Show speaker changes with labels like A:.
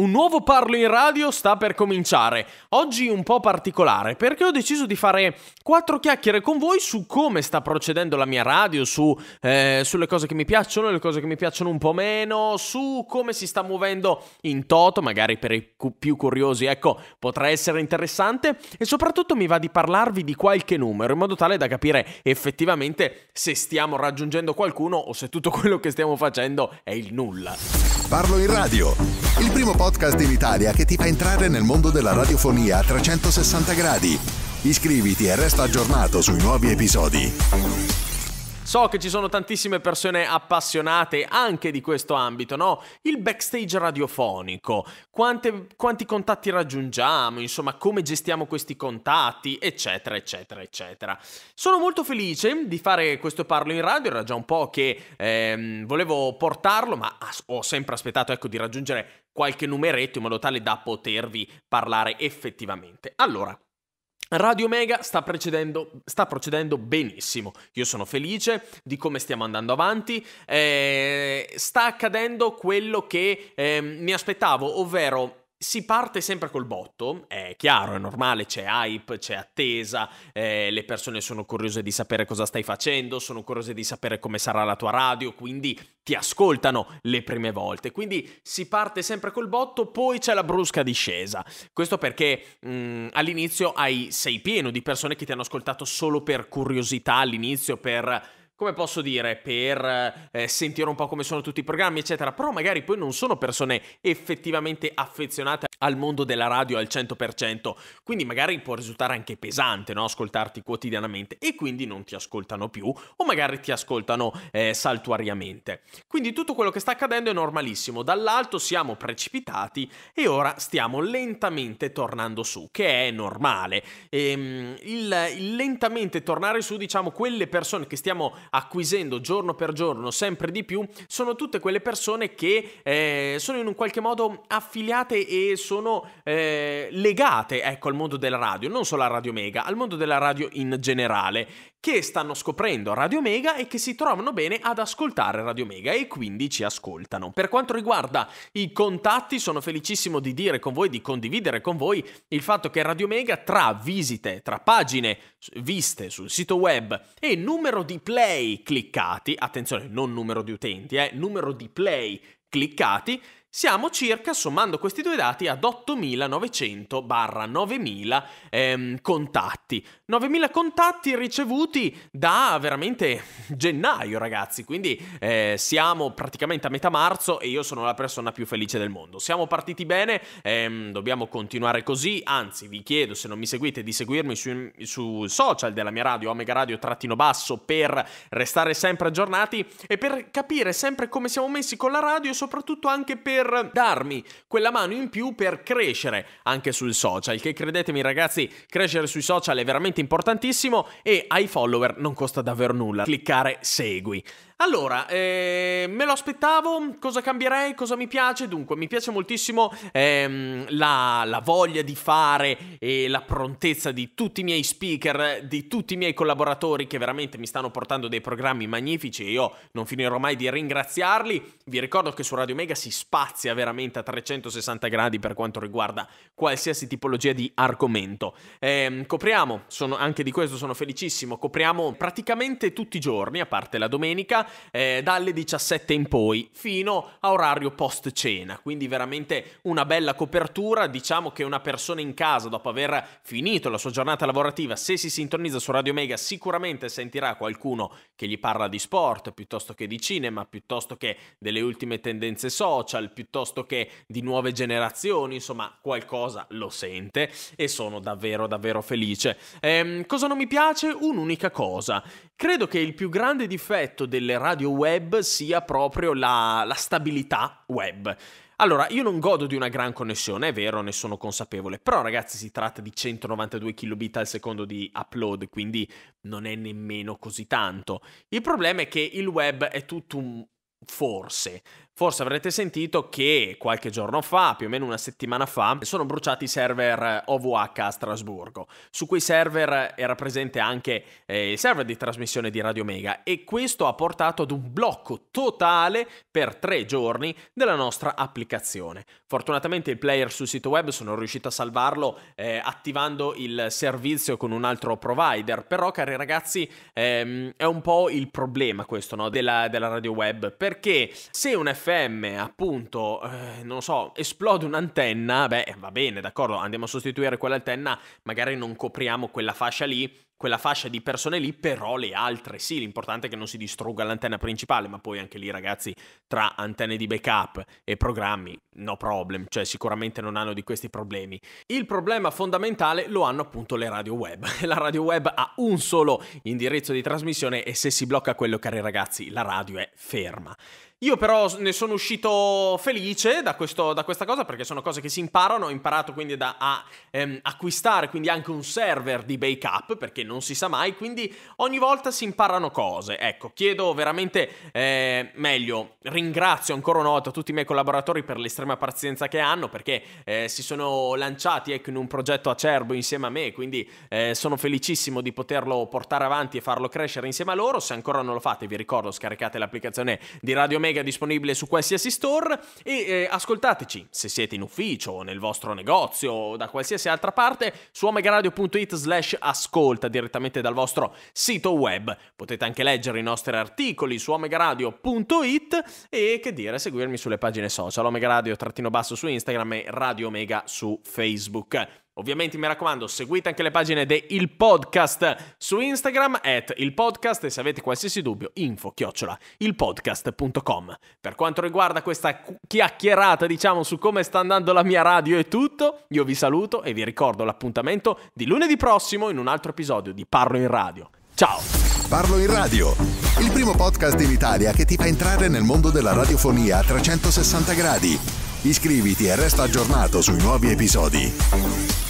A: Un nuovo parlo in radio sta per cominciare. Oggi un po' particolare perché ho deciso di fare quattro chiacchiere con voi su come sta procedendo la mia radio, su, eh, sulle cose che mi piacciono, le cose che mi piacciono un po' meno, su come si sta muovendo in toto, magari per i cu- più curiosi, ecco, potrà essere interessante e soprattutto mi va di parlarvi di qualche numero in modo tale da capire effettivamente se stiamo raggiungendo qualcuno o se tutto quello che stiamo facendo è il nulla. Parlo in radio, il primo posto podcast in Italia che ti fa entrare nel mondo della radiofonia a 360 gradi. Iscriviti e resta aggiornato sui nuovi episodi. So che ci sono tantissime persone appassionate anche di questo ambito, no? Il backstage radiofonico, quante, quanti contatti raggiungiamo, insomma, come gestiamo questi contatti, eccetera, eccetera, eccetera. Sono molto felice di fare questo parlo in radio, era già un po' che ehm, volevo portarlo, ma ho sempre aspettato, ecco, di raggiungere qualche numeretto in modo tale da potervi parlare effettivamente. Allora, Radio Mega sta, sta, procedendo benissimo, io sono felice di come stiamo andando avanti, eh, sta accadendo quello che eh, mi aspettavo, ovvero si parte sempre col botto, è chiaro, è normale, c'è hype, c'è attesa, eh, le persone sono curiose di sapere cosa stai facendo, sono curiose di sapere come sarà la tua radio, quindi ti ascoltano le prime volte. Quindi si parte sempre col botto, poi c'è la brusca discesa. Questo perché mh, mm, all'inizio hai, sei pieno di persone che ti hanno ascoltato solo per curiosità all'inizio, per come posso dire, per eh, sentire un po' come sono tutti i programmi, eccetera, però magari poi non sono persone effettivamente affezionate al mondo della radio al 100%, quindi magari può risultare anche pesante, no? Ascoltarti quotidianamente e quindi non ti ascoltano più o magari ti ascoltano eh, saltuariamente. Quindi tutto quello che sta accadendo è normalissimo, dall'alto siamo precipitati e ora stiamo lentamente tornando su, che è normale. E, ehm, il, il lentamente tornare su, diciamo, quelle persone che stiamo acquisendo giorno per giorno sempre di più, sono tutte quelle persone che eh, sono in un qualche modo affiliate e sono eh, legate ecco, al mondo della radio, non solo a Radio Mega, al mondo della radio in generale, che stanno scoprendo Radio Mega e che si trovano bene ad ascoltare Radio Mega e quindi ci ascoltano. Per quanto riguarda i contatti, sono felicissimo di dire con voi, di condividere con voi il fatto che Radio Mega tra visite, tra pagine viste sul sito web e numero di play cliccati, attenzione, non numero di utenti, eh, numero di play cliccati, siamo circa, sommando questi due dati, ad 8.900-9.000 barra ehm, contatti. 9.000 contatti ricevuti da veramente gennaio, ragazzi. Quindi eh, siamo praticamente a metà marzo e io sono la persona più felice del mondo. Siamo partiti bene, ehm, dobbiamo continuare così. Anzi, vi chiedo, se non mi seguite, di seguirmi su, su social della mia radio, Omega Radio-Basso, per restare sempre aggiornati e per capire sempre come siamo messi con la radio e soprattutto anche per per darmi quella mano in più per crescere anche sul social, che credetemi ragazzi, crescere sui social è veramente importantissimo e ai follower non costa davvero nulla, cliccare segui. Allora, eh, me lo aspettavo, cosa cambierei, cosa mi piace? Dunque, mi piace moltissimo ehm, la, la, voglia di fare e la prontezza di tutti i miei speaker, di tutti i miei collaboratori che veramente mi stanno portando dei programmi magnifici e io non finirò mai di ringraziarli. Vi ricordo che su Radio Mega si spazia veramente a 360 gradi per quanto riguarda qualsiasi tipologia di argomento. Eh, copriamo, sono, anche di questo sono felicissimo, copriamo praticamente tutti i giorni, a parte la domenica, eh, dalle 17 in poi fino a orario post cena, quindi veramente una bella copertura, diciamo che una persona in casa dopo aver finito la sua giornata lavorativa, se si sintonizza su Radio Mega sicuramente sentirà qualcuno che gli parla di sport, piuttosto che di cinema, piuttosto che delle ultime tendenze social, piuttosto che di nuove generazioni, insomma qualcosa lo sente e sono davvero davvero felice. Ehm, cosa non mi piace? Un'unica cosa. Credo che il più grande difetto delle radio web sia proprio la, la, stabilità web. Allora, io non godo di una gran connessione, è vero, ne sono consapevole, però ragazzi si tratta di 192 kilobit al secondo di upload, quindi non è nemmeno così tanto. Il problema è che il web è tutto un forse, Forse avrete sentito che qualche giorno fa, più o meno una settimana fa, sono bruciati i server OVH eh, a Strasburgo. Su quei server eh, era presente anche eh, il server di trasmissione di Radio Mega e questo ha portato ad un blocco totale per tre giorni della nostra applicazione. Fortunatamente il player sul sito web sono riuscito a salvarlo eh, attivando il servizio con un altro provider, però cari ragazzi ehm, è un po' il problema questo no, della, della radio web perché se un FTP FM, appunto, eh, non so, esplode un'antenna, beh, va bene, d'accordo, andiamo a sostituire quell'antenna, magari non copriamo quella fascia lì, quella fascia di persone lì, però le altre sì, l'importante è che non si distrugga l'antenna principale, ma poi anche lì ragazzi, tra antenne di backup e programmi, no problem, cioè sicuramente non hanno di questi problemi. Il problema fondamentale lo hanno appunto le radio web. La radio web ha un solo indirizzo di trasmissione e se si blocca quello, cari ragazzi, la radio è ferma. Io però ne sono uscito felice da, questo, da, questa cosa perché sono cose che si imparano, ho imparato quindi da, a ehm, acquistare quindi anche un server di backup perché non si sa mai, quindi ogni volta si imparano cose. Ecco, chiedo veramente, eh, meglio, ringrazio ancora una volta tutti i miei collaboratori per l'estrema pazienza che hanno, perché eh, si sono lanciati ecco, in un progetto acerbo insieme a me, quindi eh, sono felicissimo di poterlo portare avanti e farlo crescere insieme a loro. Se ancora non lo fate, vi ricordo, scaricate l'applicazione di Radio Mega disponibile su qualsiasi store e eh, ascoltateci se siete in ufficio, o nel vostro negozio o da qualsiasi altra parte su omegaradio.it slash ascolta direttamente dal vostro sito web. Potete anche leggere i nostri articoli su omegaradio.it e che dire, seguirmi sulle pagine social, omegaradio-basso su Instagram e Radio Omega su Facebook. Ovviamente mi raccomando, seguite anche le pagine di Il Podcast su Instagram at Il Podcast e se avete qualsiasi dubbio info chiocciola ilpodcast.com. Per quanto riguarda questa chiacchierata, diciamo, su come sta andando la mia radio e tutto, io vi saluto e vi ricordo l'appuntamento di lunedì prossimo in un altro episodio di Parlo in Radio. Ciao! Parlo in Radio, il primo podcast in Italia che ti fa entrare nel mondo della radiofonia a 360 gradi. Iscriviti e resta aggiornato sui nuovi episodi.